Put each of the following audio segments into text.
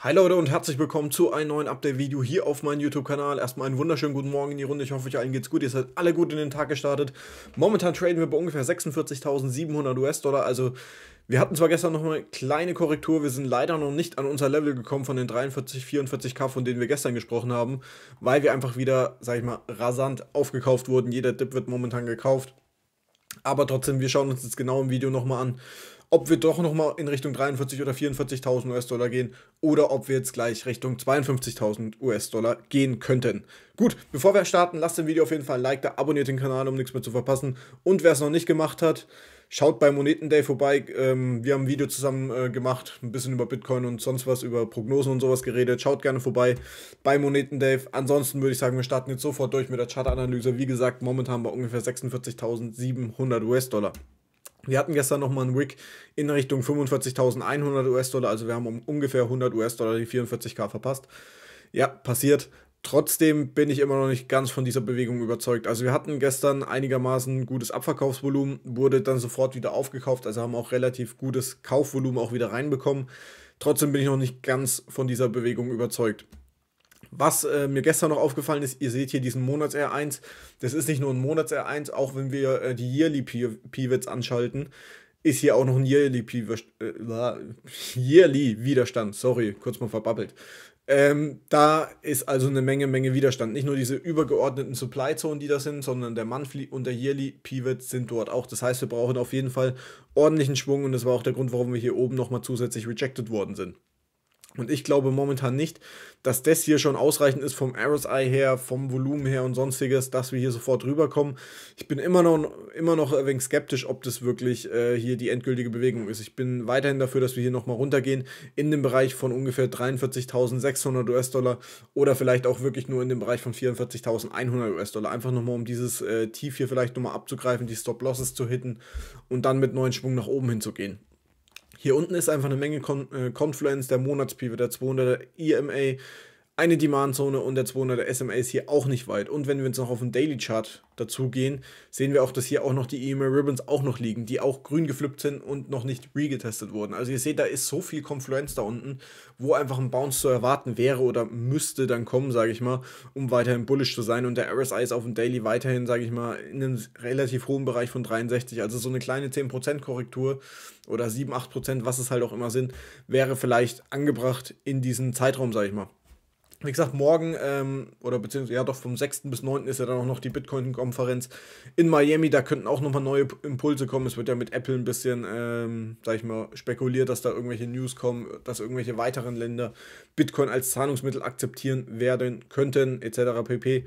Hi Leute und herzlich willkommen zu einem neuen Update-Video hier auf meinem YouTube-Kanal. Erstmal einen wunderschönen guten Morgen in die Runde. Ich hoffe, euch allen geht's gut. Ihr seid alle gut in den Tag gestartet. Momentan traden wir bei ungefähr 46.700 US-Dollar. Also wir hatten zwar gestern noch eine kleine Korrektur, wir sind leider noch nicht an unser Level gekommen von den 43, 44k, von denen wir gestern gesprochen haben, weil wir einfach wieder, sag ich mal, rasant aufgekauft wurden. Jeder Dip wird momentan gekauft. Aber trotzdem, wir schauen uns jetzt genau im Video nochmal an, ob wir doch nochmal in Richtung 43.000 oder 44.000 US-Dollar gehen oder ob wir jetzt gleich Richtung 52.000 US-Dollar gehen könnten. Gut, bevor wir starten, lasst dem Video auf jeden Fall ein Like da, abonniert den Kanal, um nichts mehr zu verpassen. Und wer es noch nicht gemacht hat, Schaut bei Moneten Day vorbei. Ähm, wir haben ein Video zusammen äh, gemacht, ein bisschen über Bitcoin und sonst was, über Prognosen und sowas geredet. Schaut gerne vorbei bei Moneten Day. Ansonsten würde ich sagen, wir starten jetzt sofort durch mit der Chartanalyse. Wie gesagt, momentan bei ungefähr 46.700 US-Dollar. Wir hatten gestern nochmal einen Wick in Richtung 45.100 US-Dollar, also wir haben um ungefähr 100 US-Dollar die 44k verpasst. Ja, passiert. Trotzdem bin ich immer noch nicht ganz von dieser Bewegung überzeugt. Also wir hatten gestern einigermaßen gutes Abverkaufsvolumen, wurde dann sofort wieder aufgekauft, also haben auch relativ gutes Kaufvolumen auch wieder reinbekommen. Trotzdem bin ich noch nicht ganz von dieser Bewegung überzeugt. Was äh, mir gestern noch aufgefallen ist, ihr seht hier diesen Monats R1. Das ist nicht nur ein Monats R1, auch wenn wir äh, die Yearly Pivots anschalten, ist hier auch noch ein Yearly, Piv äh, Yearly Widerstand. Sorry, kurz mal verbabbelt. Ähm, da ist also eine Menge, Menge Widerstand. Nicht nur diese übergeordneten Supply Zone, die das sind, sondern der Monthly und der Yearly Pivot sind dort auch. Das heißt, wir brauchen auf jeden Fall ordentlichen Schwung und das war auch der Grund, warum wir hier oben nochmal zusätzlich rejected worden sind. Und ich glaube momentan nicht, dass das hier schon ausreichend ist vom RSI her, vom Volumen her und sonstiges, dass wir hier sofort rüberkommen. Ich bin immer noch, immer noch ein wenig skeptisch, ob das wirklich äh, hier die endgültige Bewegung ist. Ich bin weiterhin dafür, dass wir hier nochmal runtergehen in den Bereich von ungefähr 43.600 US-Dollar oder vielleicht auch wirklich nur in den Bereich von 44.100 US-Dollar. Einfach nochmal, um dieses äh, Tief hier vielleicht nochmal abzugreifen, die Stop-Losses zu hitten und dann mit neuen Schwung nach oben hinzugehen. Hier unten ist einfach eine Menge Con äh, Confluence, der Monatspivot, der 200er, EMA, eine Demandzone und der 200er SMA ist hier auch nicht weit. Und wenn wir uns noch auf den Daily Chart dazu gehen, sehen wir auch, dass hier auch noch die EMA Ribbons auch noch liegen, die auch grün geflippt sind und noch nicht regetestet wurden. Also ihr seht, da ist so viel Konfluenz da unten, wo einfach ein Bounce zu erwarten wäre oder müsste dann kommen, sage ich mal, um weiterhin bullish zu sein. Und der RSI ist auf dem Daily weiterhin, sage ich mal, in einem relativ hohen Bereich von 63. Also so eine kleine 10% Korrektur oder 7, 8%, was es halt auch immer sind, wäre vielleicht angebracht in diesem Zeitraum, sage ich mal. Wie gesagt, morgen ähm, oder beziehungsweise ja doch vom 6. bis 9. ist ja dann auch noch die Bitcoin-Konferenz in Miami. Da könnten auch nochmal neue Impulse kommen. Es wird ja mit Apple ein bisschen, ähm, sag ich mal, spekuliert, dass da irgendwelche News kommen, dass irgendwelche weiteren Länder Bitcoin als Zahlungsmittel akzeptieren werden könnten, etc. pp.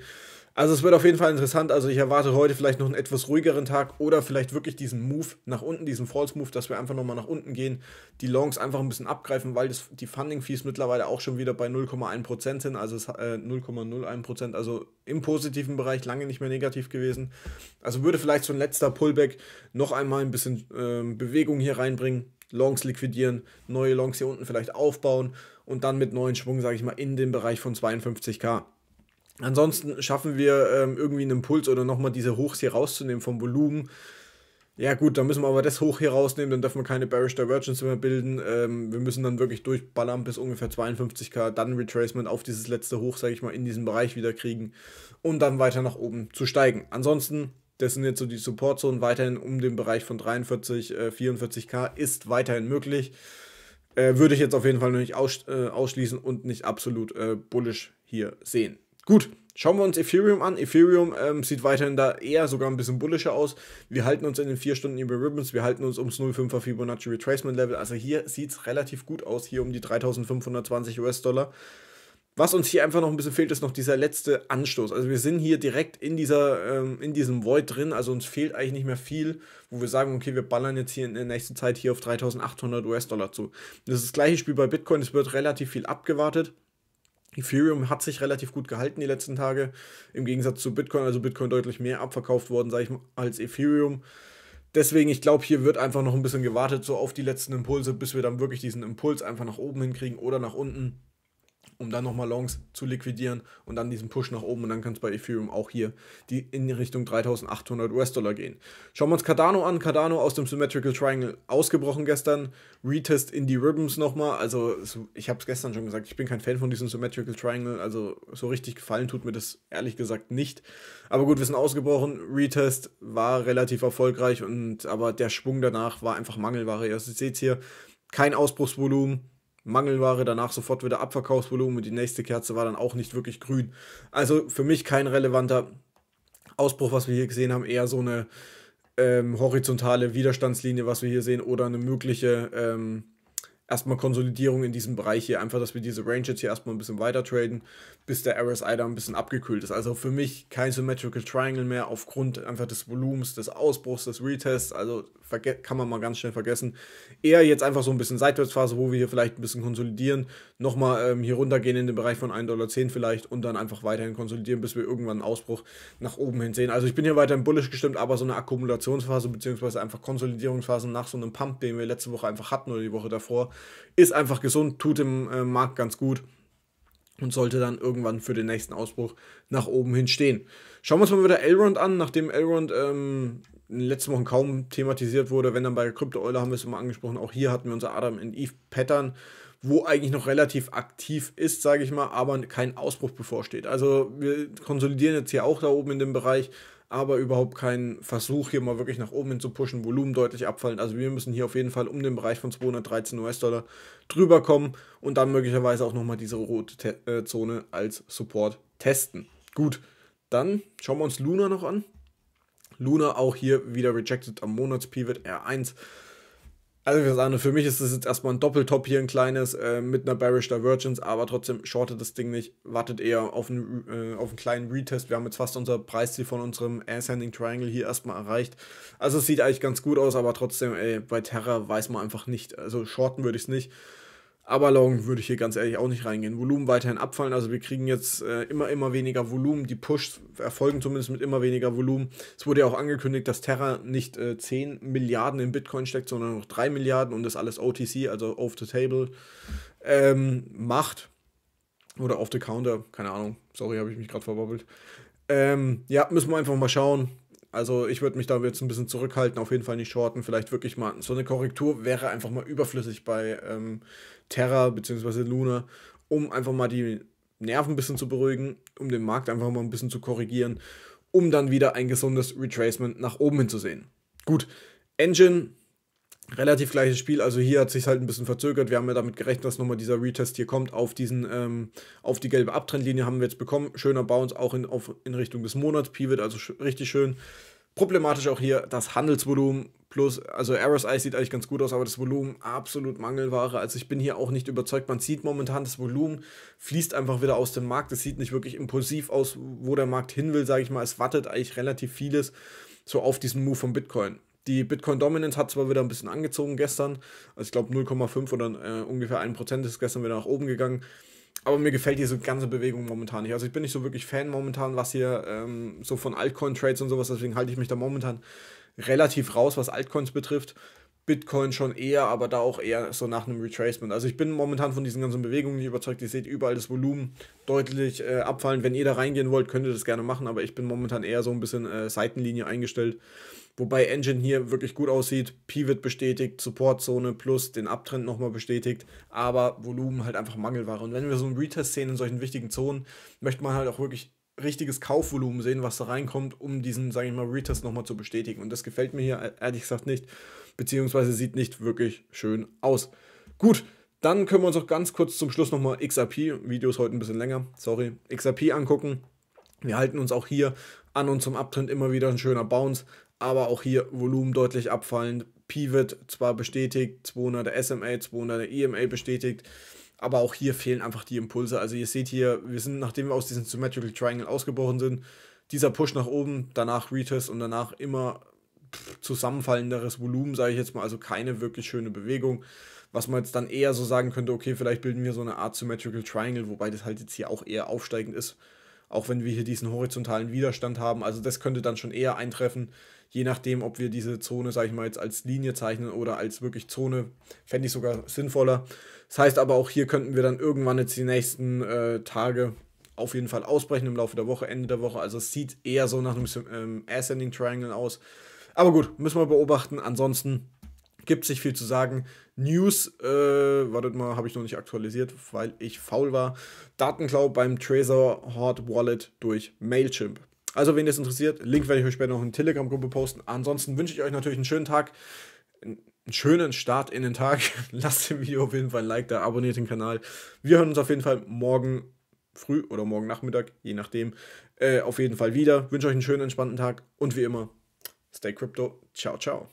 Also es wird auf jeden Fall interessant. Also ich erwarte heute vielleicht noch einen etwas ruhigeren Tag oder vielleicht wirklich diesen Move nach unten, diesen False Move, dass wir einfach nochmal nach unten gehen, die Longs einfach ein bisschen abgreifen, weil das, die Funding Fees mittlerweile auch schon wieder bei 0,1% sind, also 0,01%, äh, also im positiven Bereich lange nicht mehr negativ gewesen. Also würde vielleicht so ein letzter Pullback noch einmal ein bisschen äh, Bewegung hier reinbringen. Longs liquidieren, neue Longs hier unten vielleicht aufbauen und dann mit neuen Schwung, sage ich mal, in den Bereich von 52k. Ansonsten schaffen wir ähm, irgendwie einen Impuls oder nochmal diese Hochs hier rauszunehmen vom Volumen. Ja gut, dann müssen wir aber das hoch hier rausnehmen, dann dürfen wir keine Bearish Divergence mehr bilden. Ähm, wir müssen dann wirklich durchballern bis ungefähr 52k, dann Retracement auf dieses letzte Hoch, sage ich mal, in diesem Bereich wieder kriegen, um dann weiter nach oben zu steigen. Ansonsten, das sind jetzt so die Supportzonen, weiterhin um den Bereich von 43, äh, 44k ist weiterhin möglich. Äh, würde ich jetzt auf jeden Fall noch nicht aussch äh, ausschließen und nicht absolut äh, bullisch hier sehen. Gut, Schauen wir uns Ethereum an. Ethereum ähm, sieht weiterhin da eher sogar ein bisschen bullischer aus. Wir halten uns in den vier Stunden über Ribbons, wir halten uns ums 0,5er Fibonacci Retracement Level. Also hier sieht es relativ gut aus, hier um die 3520 US-Dollar. Was uns hier einfach noch ein bisschen fehlt, ist noch dieser letzte Anstoß. Also wir sind hier direkt in, dieser, ähm, in diesem Void drin, also uns fehlt eigentlich nicht mehr viel, wo wir sagen, okay, wir ballern jetzt hier in der nächsten Zeit hier auf 3800 US-Dollar zu. Das ist das gleiche Spiel bei Bitcoin, es wird relativ viel abgewartet Ethereum hat sich relativ gut gehalten die letzten Tage, im Gegensatz zu Bitcoin, also Bitcoin deutlich mehr abverkauft worden, sage ich mal, als Ethereum. Deswegen, ich glaube, hier wird einfach noch ein bisschen gewartet, so auf die letzten Impulse, bis wir dann wirklich diesen Impuls einfach nach oben hinkriegen oder nach unten um dann nochmal Longs zu liquidieren und dann diesen Push nach oben und dann kann es bei Ethereum auch hier die in Richtung 3800 US-Dollar gehen. Schauen wir uns Cardano an. Cardano aus dem Symmetrical Triangle ausgebrochen gestern. Retest in die Ribbons nochmal. Also ich habe es gestern schon gesagt, ich bin kein Fan von diesem Symmetrical Triangle. Also so richtig gefallen tut mir das ehrlich gesagt nicht. Aber gut, wir sind ausgebrochen. Retest war relativ erfolgreich und aber der Schwung danach war einfach Mangelware. Also, ihr seht hier kein Ausbruchsvolumen Mangelware, danach sofort wieder Abverkaufsvolumen und die nächste Kerze war dann auch nicht wirklich grün. Also für mich kein relevanter Ausbruch, was wir hier gesehen haben, eher so eine ähm, horizontale Widerstandslinie, was wir hier sehen, oder eine mögliche ähm, erstmal Konsolidierung in diesem Bereich hier. Einfach, dass wir diese Range jetzt hier erstmal ein bisschen weiter traden, bis der RSI da ein bisschen abgekühlt ist. Also für mich kein Symmetrical Triangle mehr aufgrund einfach des Volumens, des Ausbruchs, des Retests. Also kann man mal ganz schnell vergessen. Eher jetzt einfach so ein bisschen Seitwärtsphase, wo wir hier vielleicht ein bisschen konsolidieren, nochmal ähm, hier runtergehen in den Bereich von 1,10 Dollar vielleicht und dann einfach weiterhin konsolidieren, bis wir irgendwann einen Ausbruch nach oben hin sehen. Also ich bin hier weiterhin bullisch gestimmt, aber so eine Akkumulationsphase bzw. einfach Konsolidierungsphase nach so einem Pump, den wir letzte Woche einfach hatten oder die Woche davor, ist einfach gesund, tut dem äh, Markt ganz gut und sollte dann irgendwann für den nächsten Ausbruch nach oben hin stehen. Schauen wir uns mal wieder Elrond an, nachdem Elrond ähm, in den letzten Wochen kaum thematisiert wurde, wenn dann bei Krypto-Eule haben wir es immer angesprochen, auch hier hatten wir unser Adam and Eve Pattern, wo eigentlich noch relativ aktiv ist, sage ich mal, aber kein Ausbruch bevorsteht. Also wir konsolidieren jetzt hier auch da oben in dem Bereich, aber überhaupt keinen Versuch, hier mal wirklich nach oben hin zu pushen, Volumen deutlich abfallen. Also wir müssen hier auf jeden Fall um den Bereich von 213 US-Dollar drüber kommen und dann möglicherweise auch nochmal diese rote äh, Zone als Support testen. Gut, dann schauen wir uns Luna noch an. Luna auch hier wieder rejected am Monatspivot R1. Also wir sagen, für mich ist es jetzt erstmal ein Doppeltop hier, ein kleines, äh, mit einer Bearish Divergence, aber trotzdem shortet das Ding nicht, wartet eher auf einen, äh, auf einen kleinen Retest. Wir haben jetzt fast unser Preisziel von unserem Ascending Triangle hier erstmal erreicht. Also es sieht eigentlich ganz gut aus, aber trotzdem, ey, bei Terra weiß man einfach nicht. Also shorten würde ich es nicht. Aber Long würde ich hier ganz ehrlich auch nicht reingehen. Volumen weiterhin abfallen. Also wir kriegen jetzt äh, immer, immer weniger Volumen. Die Pushs erfolgen zumindest mit immer weniger Volumen. Es wurde ja auch angekündigt, dass Terra nicht äh, 10 Milliarden in Bitcoin steckt, sondern noch 3 Milliarden und das alles OTC, also off the table, ähm, macht. Oder off the counter, keine Ahnung. Sorry, habe ich mich gerade verbabbelt. Ähm, ja, müssen wir einfach mal schauen. Also ich würde mich da jetzt ein bisschen zurückhalten, auf jeden Fall nicht shorten. Vielleicht wirklich mal so eine Korrektur wäre einfach mal überflüssig bei ähm, Terra bzw. Luna, um einfach mal die Nerven ein bisschen zu beruhigen, um den Markt einfach mal ein bisschen zu korrigieren, um dann wieder ein gesundes Retracement nach oben hin zu sehen. Gut, Engine, relativ gleiches Spiel, also hier hat sich halt ein bisschen verzögert. Wir haben ja damit gerechnet, dass nochmal dieser Retest hier kommt auf diesen, ähm, auf die gelbe Abtrendlinie haben wir jetzt bekommen. Schöner Bounce auch in, auf, in Richtung des Monats, Pivot, also sch richtig schön. Problematisch auch hier das Handelsvolumen, Plus, also Arrows Eye sieht eigentlich ganz gut aus, aber das Volumen absolut Mangelware. Also ich bin hier auch nicht überzeugt. Man sieht momentan, das Volumen fließt einfach wieder aus dem Markt. Es sieht nicht wirklich impulsiv aus, wo der Markt hin will, sage ich mal. Es wartet eigentlich relativ vieles so auf diesen Move von Bitcoin. Die Bitcoin Dominance hat zwar wieder ein bisschen angezogen gestern, also ich glaube 0,5 oder äh, ungefähr 1% ist gestern wieder nach oben gegangen. Aber mir gefällt diese ganze Bewegung momentan nicht. Also ich bin nicht so wirklich Fan momentan, was hier ähm, so von Altcoin-Trades und sowas, deswegen halte ich mich da momentan relativ raus, was Altcoins betrifft. Bitcoin schon eher, aber da auch eher so nach einem Retracement. Also ich bin momentan von diesen ganzen Bewegungen nicht überzeugt. Ihr seht überall das Volumen deutlich äh, abfallen. Wenn ihr da reingehen wollt, könnt ihr das gerne machen, aber ich bin momentan eher so ein bisschen äh, Seitenlinie eingestellt. Wobei Engine hier wirklich gut aussieht. Pivot bestätigt, Supportzone plus den Abtrend nochmal bestätigt, aber Volumen halt einfach Mangelware. Und wenn wir so einen Retest sehen in solchen wichtigen Zonen, möchte man halt auch wirklich richtiges Kaufvolumen sehen, was da reinkommt, um diesen, sage ich mal, Retest nochmal zu bestätigen. Und das gefällt mir hier äh, ehrlich gesagt nicht, beziehungsweise sieht nicht wirklich schön aus. Gut, dann können wir uns auch ganz kurz zum Schluss nochmal XRP, Videos heute ein bisschen länger, sorry, XRP angucken. Wir halten uns auch hier an und zum Abtrend immer wieder ein schöner Bounce, aber auch hier Volumen deutlich abfallend. Pivot zwar bestätigt, 200 SMA, 200 EMA bestätigt, aber auch hier fehlen einfach die Impulse. Also ihr seht hier, wir sind, nachdem wir aus diesem Symmetrical Triangle ausgebrochen sind, dieser Push nach oben, danach Retest und danach immer zusammenfallenderes Volumen, sage ich jetzt mal, also keine wirklich schöne Bewegung. Was man jetzt dann eher so sagen könnte, okay, vielleicht bilden wir so eine Art Symmetrical Triangle, wobei das halt jetzt hier auch eher aufsteigend ist auch wenn wir hier diesen horizontalen Widerstand haben. Also das könnte dann schon eher eintreffen, je nachdem, ob wir diese Zone, sage ich mal, jetzt als Linie zeichnen oder als wirklich Zone, fände ich sogar sinnvoller. Das heißt aber auch hier könnten wir dann irgendwann jetzt die nächsten äh, Tage auf jeden Fall ausbrechen im Laufe der Woche, Ende der Woche. Also es sieht eher so nach einem ähm, Ascending Triangle aus. Aber gut, müssen wir beobachten. Ansonsten Gibt sich viel zu sagen. News, äh, wartet mal, habe ich noch nicht aktualisiert, weil ich faul war. Datenklau beim Tracer Hard Wallet durch Mailchimp. Also, wenn ihr es interessiert, Link werde ich euch später noch in die Telegram-Gruppe posten. Ansonsten wünsche ich euch natürlich einen schönen Tag, einen schönen Start in den Tag. Lasst dem Video auf jeden Fall ein Like da, abonniert den Kanal. Wir hören uns auf jeden Fall morgen früh oder morgen Nachmittag, je nachdem, äh, auf jeden Fall wieder. Wünsche euch einen schönen, entspannten Tag und wie immer, stay crypto. Ciao, ciao.